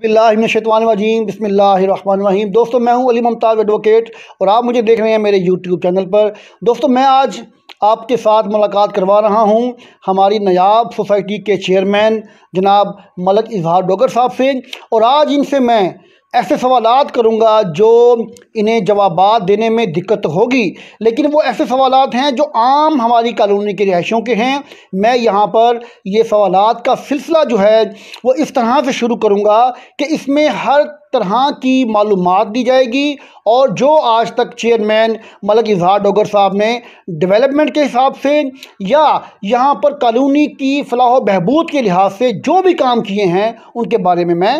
बिस्मिल्लाशतवानवाजीम बिसमीम दोस्तों मैं हूं अली मुमताज़ एडवोकेट और आप मुझे देख रहे हैं मेरे यूट्यूब चैनल पर दोस्तों मैं आज आपके साथ मुलाकात करवा रहा हूं हमारी नयाब सोसाइटी के चेयरमैन जनाब मलक इजहार डोगर साहब से और आज इनसे मैं ऐसे सवाल करूँगा जो इन्हें जवाब देने में दिक्कत होगी लेकिन वो ऐसे सवाल हैं जो आम हमारी कॉलोनी के रिहाइशों के हैं मैं यहाँ पर ये सवाल का सिलसिला जो है वो इस तरह से शुरू करूँगा कि इसमें हर तरह की मालूम दी जाएगी और जो आज तक चेयरमैन मलक इजहार डोगर साहब ने डेवलपमेंट के हिसाब से या यहाँ पर कॉलोनी की फलाह बहबूद के लिहाज से जो भी काम किए हैं उनके बारे में मैं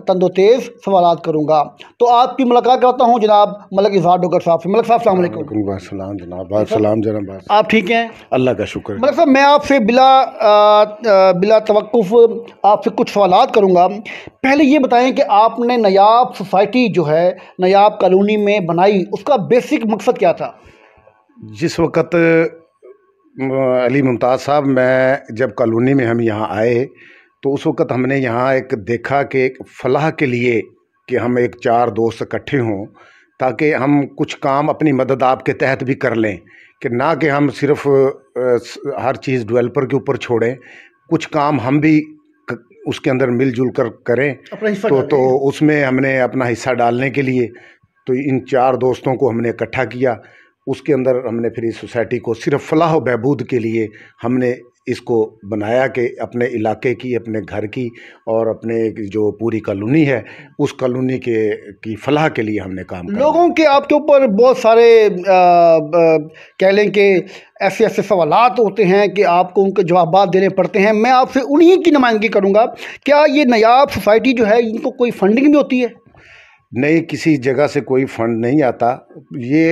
तंदोतेज़ सवाल करूँगा तो आपकी मुलाकात करता हूँ जनाब मलक इजहार डोगर साहब से मलक साहब सलाम जनाब सलाम जनाब आप ठीक हैं अल्लाह का शुक्र मलक साहब मैं आपसे बिला बिला तवक़ आपसे कुछ सवाल करूँगा पहले ये बताएं कि आपने नयाब सोसाइटी जो है नयाब कॉलोनी में बनाई उसका बेसिक मकसद क्या था जिस वक्त अली मुमताज़ साहब मैं जब कॉलोनी में हम यहाँ आए तो उस वक़्त हमने यहाँ एक देखा कि एक फलाह के लिए कि हम एक चार दोस्त इकट्ठे हों ताकि हम कुछ काम अपनी मदद आपके तहत भी कर लें कि ना कि हम सिर्फ़ हर चीज़ डेवलपर के ऊपर छोड़ें कुछ काम हम भी उसके अंदर मिलजुल कर करें तो तो उसमें हमने अपना हिस्सा डालने के लिए तो इन चार दोस्तों को हमने इकट्ठा किया उसके अंदर हमने फिर इस सोसाइटी को सिर्फ फलाह बहबूद के लिए हमने इसको बनाया कि अपने इलाके की अपने घर की और अपने जो पूरी कॉलोनी है उस कॉलोनी के की फलाह के लिए हमने काम किया लोगों के आपके ऊपर बहुत सारे कह लें कि ऐसे ऐसे सवाल होते हैं कि आपको उनके जवाब देने पड़ते हैं मैं आपसे उन्हीं की नुमाइंदगी करूँगा क्या ये नयाब सोसाइटी जो है इनको कोई फंडिंग भी होती है नहीं किसी जगह से कोई फंड नहीं आता ये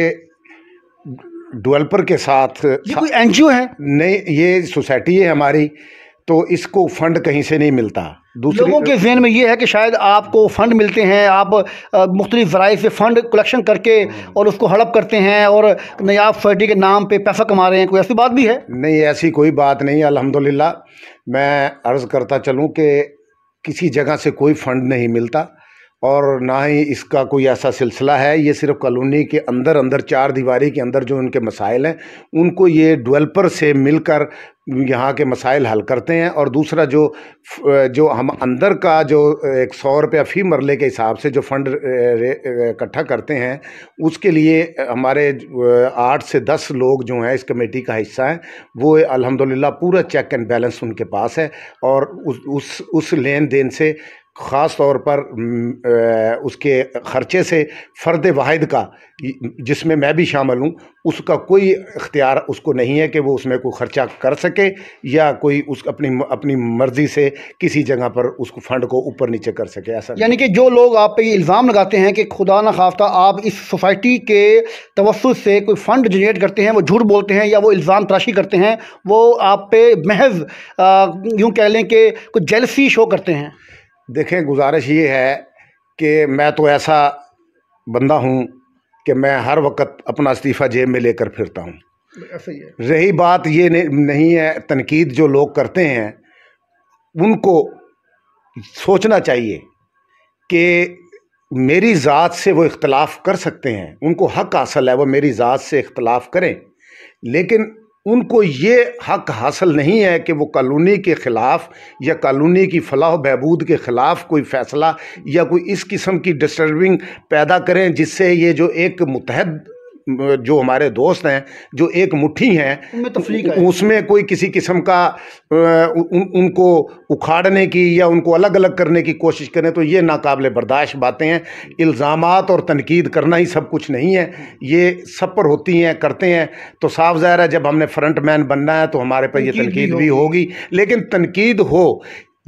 डेवलपर के साथ ये हाँ। कोई एनजीओ है नहीं ये सोसाइटी है हमारी तो इसको फंड कहीं से नहीं मिलता लोगों के जहन में ये है कि शायद आपको फ़ंड मिलते हैं आप मुख्तलिफ ज़राए से फ़ंड कलेक्शन करके हाँ। और उसको हड़प करते हैं और नयाब सोसाइटी के नाम पे पैसा कमा रहे हैं कोई ऐसी बात भी है नहीं ऐसी कोई बात नहीं अल्हम्दुलिल्लाह मैं अर्ज़ करता चलूँ कि किसी जगह से कोई फ़ंड नहीं मिलता और ना ही इसका कोई ऐसा सिलसिला है ये सिर्फ कॉलोनी के अंदर अंदर चार दीवारी के अंदर जो उनके मसाइल हैं उनको ये डेवलपर से मिलकर यहाँ के मसाइल हल करते हैं और दूसरा जो जो हम अंदर का जो एक सौ रुपया फ़ी मरले के हिसाब से जो फंड इकट्ठा करते हैं उसके लिए हमारे आठ से दस लोग जो हैं इस कमेटी का हिस्सा हैं वो अल्हम्दुलिल्लाह पूरा चेक एंड बैलेंस उनके पास है और उस उस, उस लेन देन से ख़ास तौर पर उसके ख़र्चे से फ़र्द वाहिद का जिसमें मैं भी शामिल हूँ उसका कोई इख्तियार उसको नहीं है कि वो उसमें कोई ख़र्चा कर सके या कोई उस अपनी अपनी मर्ज़ी से किसी जगह पर उस फ़ंड को ऊपर नीचे कर सके ऐसा यानी कि जो लोग आप पे ये इल्ज़ाम लगाते हैं कि खुदा न खाफ्ता आप इस सोसाइटी के तवसत से कोई फ़ंड जनरेट करते हैं वो झूठ बोलते हैं या वो इल्ज़ाम तराशी करते हैं वो आप पे महज यूँ कह लें कि कुछ जेलसी शो करते हैं देखें गुज़ारिश ये है कि मैं तो ऐसा बंदा हूँ कि मैं हर वक्त अपना इस्तीफ़ा जेब में लेकर फिरता हूँ रही बात ये नहीं है तनकीद जो लोग करते हैं उनको सोचना चाहिए कि मेरी ज़ात से वो इख्तलाफ कर सकते हैं उनको हक हासिल है वो मेरी ज़ात से इख्तलाफ करें लेकिन उनको ये हक हासिल नहीं है कि वो कॉलोनी के ख़िलाफ़ या कॉलोनी की फलाह बहबूद के ख़िलाफ़ कोई फ़ैसला या कोई इस किस्म की डिस्टर्बिंग पैदा करें जिससे ये जो एक मुतहद जो हमारे दोस्त हैं जो एक मुट्ठी हैं है। उसमें कोई किसी किस्म का उन, उनको उखाड़ने की या उनको अलग अलग करने की कोशिश करें तो ये नाकबिल बर्दाश्त बातें हैं इल्ज़ाम और तनकीद करना ही सब कुछ नहीं है ये सब पर होती हैं करते हैं तो साफ ज़ाहिर है जब हमने फ्रंट मैन बनना है तो हमारे पर यह तनकीद भी होगी लेकिन तनकीद हो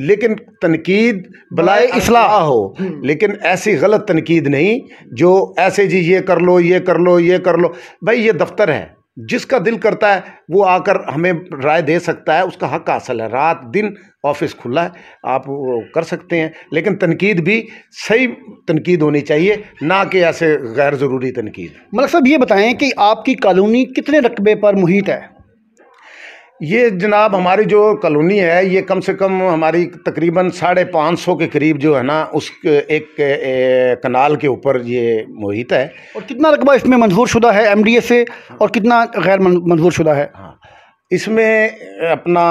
लेकिन तनकीद बलाए असलाह हो हम्म। लेकिन ऐसी गलत तनकीद नहीं जो ऐसे जी ये कर लो ये कर लो ये कर लो भाई ये दफ्तर है जिसका दिल करता है वो आकर हमें राय दे सकता है उसका हक हासिल है रात दिन ऑफिस खुला है आप कर सकते हैं लेकिन तनकीद भी सही तनकीद होनी चाहिए ना कि ऐसे गैर ज़रूरी तनकीद मलक साहब ये बताएं कि आपकी कॉलोनी कितने रकबे पर मुहित है ये जनाब हमारी जो कॉलोनी है ये कम से कम हमारी तकरीबन साढ़े पाँच सौ के करीब जो है ना उस एक कनाल के ऊपर ये मोहित है और कितना रकबा इसमें मंजूर शुदा है एम डी ए से हाँ। और कितना गैर मंजूर शुदा है हाँ इसमें अपना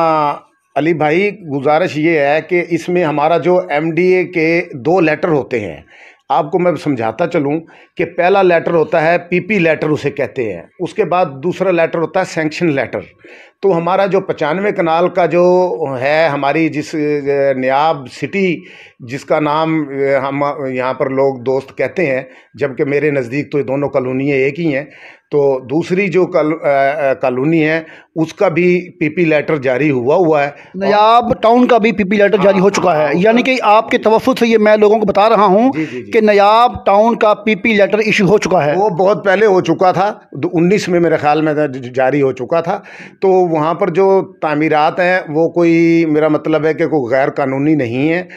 अली भाई गुजारिश ये है कि इसमें हमारा जो एम डी ए के दो लेटर होते हैं आपको मैं समझाता चलूँ कि पहला लेटर होता है पीपी लेटर उसे कहते हैं उसके बाद दूसरा लेटर होता है सेंक्शन लेटर तो हमारा जो पचानवे कनाल का जो है हमारी जिस नयाब सिटी जिसका नाम हम यहाँ पर लोग दोस्त कहते हैं जबकि मेरे नज़दीक तो ये दोनों कॉलोनियाँ एक ही हैं तो दूसरी जो कल कॉलोनी है उसका भी पीपी लेटर जारी हुआ हुआ है नयाब टाउन का भी पीपी लेटर जारी हो हाँ, चुका है हाँ, यानी कि आपके तवसुत से ये मैं लोगों को बता रहा हूँ कि नयाब टाउन का पीपी लेटर इशू हो चुका है वो बहुत पहले हो चुका था उन्नीस में मेरे ख्याल में जारी हो चुका था तो वहाँ पर जो तामीरات हैं वो कोई मेरा मतलब है कि कोई गैर कानूनी नहीं है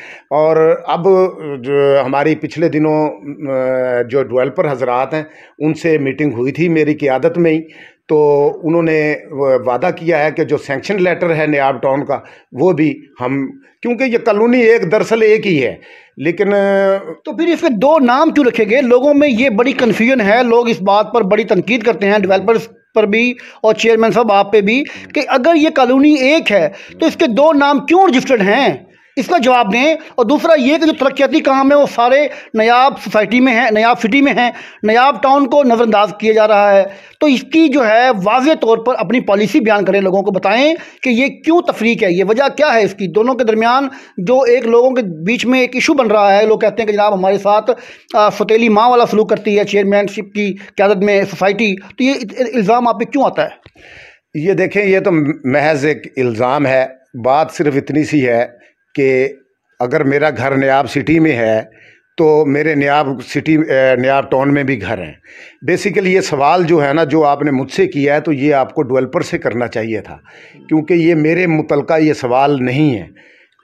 और अब जो हमारी पिछले दिनों जो डेवलपर हजरात हैं उनसे मीटिंग हुई थी मेरी क्यादत में ही तो उन्होंने वादा किया है कि जो सेंक्शन लेटर है नयाब टाउन का वो भी हम क्योंकि ये कॉलोनी एक दरअसल एक ही है लेकिन तो फिर इसके दो नाम क्यों रखे गए लोगों में ये बड़ी कन्फ्यूजन है लोग इस बात पर बड़ी तनकीद करते हैं डेवलपर्स पर भी और चेयरमैन साहब आप पे भी कि अगर ये कॉलोनी एक है तो इसके दो नाम क्यों रजिस्टर्ड हैं इसका जवाब दें और दूसरा ये कि जो तरक्याती काम है वो सारे नयाब सोसाइटी में हैं नयाब सिटी में हैं नयाब टाउन को नज़रअंदाज किया जा रहा है तो इसकी जो है वाज तौर पर अपनी पॉलिसी बयान करें लोगों को बताएं कि ये क्यों तफरीक है ये वजह क्या है इसकी दोनों के दरमियान जो एक लोगों के बीच में एक इशू बन रहा है लोग कहते हैं कि जनाब हमारे साथ फतीली माँ वाला सलूक करती है चेयरमैनशिप की क्यादत में सोसाइटी तो ये इल्ज़ाम आप पे क्यों आता है ये देखें ये तो महज एक इल्ज़ाम है बात सिर्फ इतनी सी है कि अगर मेरा घर नयाब सिटी में है तो मेरे नयाब सिटी नयाब टाउन में भी घर हैं बेसिकली ये सवाल जो है ना जो आपने मुझसे किया है तो ये आपको डेवलपर से करना चाहिए था क्योंकि ये मेरे मुतलका ये सवाल नहीं है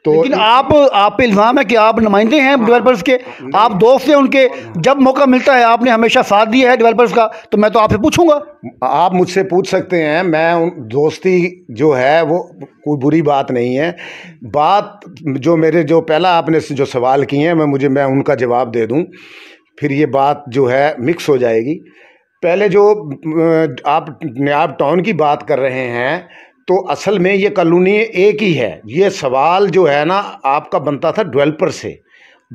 तो लेकिन आप आप पे इल्ज़ाम है कि आप नुमाइंदे हैं डेवलपर्स हाँ। के आप दोस्त हैं उनके जब मौका मिलता है आपने हमेशा साथ दिया है डेवलपर्स का तो मैं तो आपसे पूछूंगा आप मुझसे पूछ सकते हैं मैं उन दोस्ती जो है वो कोई बुरी बात नहीं है बात जो मेरे जो पहला आपने जो सवाल किए हैं मैं मुझे मैं उनका जवाब दे दूँ फिर ये बात जो है मिक्स हो जाएगी पहले जो आप नयाब टाउन की बात कर रहे हैं तो असल में ये कॉलोनी एक ही है ये सवाल जो है ना आपका बनता था डेवलपर से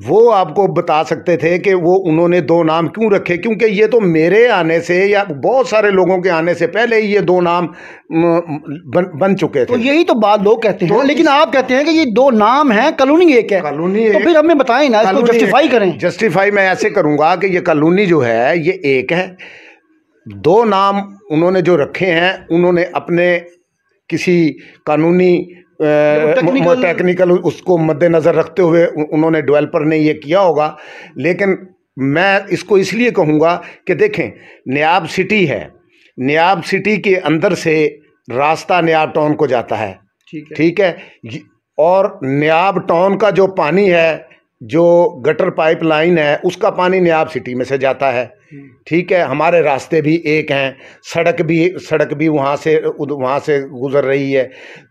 वो आपको बता सकते थे कि वो उन्होंने दो नाम क्यों रखे क्योंकि ये तो मेरे आने से या बहुत सारे लोगों के आने से पहले ही ये दो नाम बन, बन चुके थे तो यही तो बात लोग कहते हैं तो लेकिन आप कहते हैं कि ये दो नाम हैं कलोनी एक है कलोनी तो फिर हमें बताएं ना इसको जस्टिफाई करें जस्टिफाई मैं ऐसे करूँगा कि ये कलोनी जो है ये एक है दो नाम उन्होंने जो रखे हैं उन्होंने अपने किसी कानूनी टेक्निकल, उसको मद्देनज़र रखते हुए उन्होंने डेवलपर ने ये किया होगा लेकिन मैं इसको इसलिए कहूँगा कि देखें नयाब सिटी है नयाब सिटी के अंदर से रास्ता नयाब टाउन को जाता है ठीक है है और नयाब टाउन का जो पानी है जो गटर पाइपलाइन है उसका पानी नयाब सिटी में से जाता है ठीक है हमारे रास्ते भी एक हैं सड़क भी सड़क भी वहाँ से वहाँ से गुज़र रही है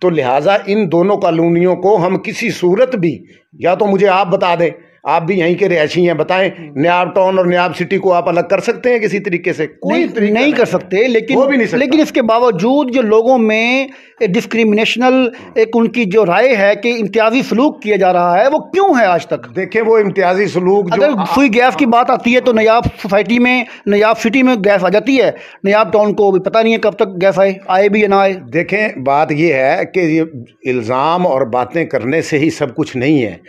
तो लिहाजा इन दोनों कॉलोनियों को हम किसी सूरत भी या तो मुझे आप बता दें आप भी यहीं के रिहायशी हैं बताएं हम्म। नयाब टाउन और नयाब सिटी को आप अलग कर सकते हैं किसी तरीके से कोई नहीं, नहीं कर सकते लेकिन वो भी नहीं सकते लेकिन इसके बावजूद जो लोगों में डिस्क्रिमिनेशनल हम्म। एक उनकी जो राय है कि इम्तियाजी सलूक किया जा रहा है वो क्यों है आज तक देखें वो इम्तियाजी सलूक अगर सुई गैस की हाँ। बात आती है तो नयाब सोसाइटी में नयाब सिटी में गैस आ जाती है नयाब टाउन को भी पता नहीं है कब तक गैस आए आए भी या ना आए देखें बात यह है कि ये इल्ज़ाम और बातें करने से ही सब कुछ नहीं है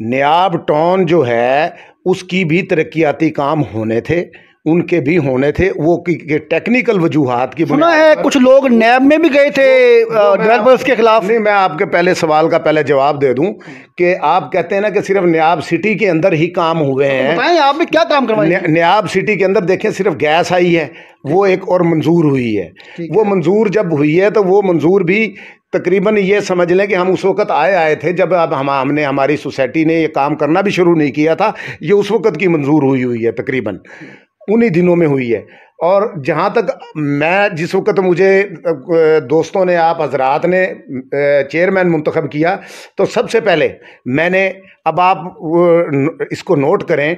नयाब टाउन जो है उसकी भी तरक्याती काम होने थे उनके भी होने थे वो कि, टेक्निकल वजूहत की सुना है कुछ लोग नैब में भी गए थे डेवलपर्स तो के खिलाफ नहीं मैं आपके पहले सवाल का पहले जवाब दे दूं कि आप कहते हैं ना कि सिर्फ नयाब सिटी के अंदर ही काम हुए तो हैं बताएं आपने क्या काम करवाए नयाब सिटी के अंदर देखें सिर्फ गैस आई है वो एक और मंजूर हुई है वो मंजूर जब हुई है तो वो मंजूर भी तकरीबन ये समझ लें कि हम उस वक़्त आए आए थे जब अब हम हमने हमारी सोसाइटी ने ये काम करना भी शुरू नहीं किया था ये उस वक़्त की मंजूर हुई हुई है तकरीबन उन्हीं दिनों में हुई है और जहाँ तक मैं जिस वक्त मुझे दोस्तों ने आप हजरात ने चेयरमैन मंतखब किया तो सबसे पहले मैंने अब आप इसको नोट करें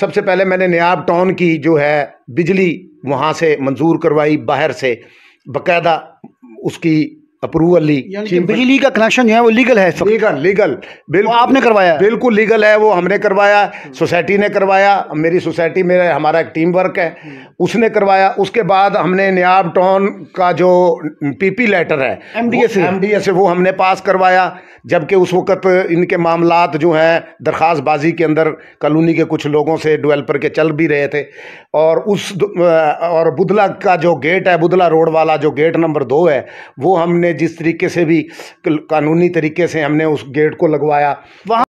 सबसे पहले मैंने नयाब टाउन की जो है बिजली वहाँ से मंजूर करवाई बाहर से बकायदा उसकी अप्रूवल ली बिजली का कनेक्शन जो है वो लीगल है लीगल लीगल बिल्कुल आपने करवाया बिल्कुल लीगल है वो हमने करवाया सोसाइटी हम्म। ने करवाया मेरी सोसाइटी में हमारा एक टीम वर्क है हम्म। उसने करवाया उसके बाद हमने नयाब टाउन का जो पीपी लेटर है एमडीए से एमडीए से वो हमने पास करवाया जबकि उस वक़्त इनके मामला जो हैं दरख्वास्तबाजी के अंदर कॉलोनी के कुछ लोगों से डेवलपर के चल भी रहे थे और उस और बुदला का जो गेट है बुदला रोड वाला जो गेट नंबर दो है वो हमने हमने जिस तरीके से भी कानूनी तरीके से हमने उस गेट को लगवाया वहाँ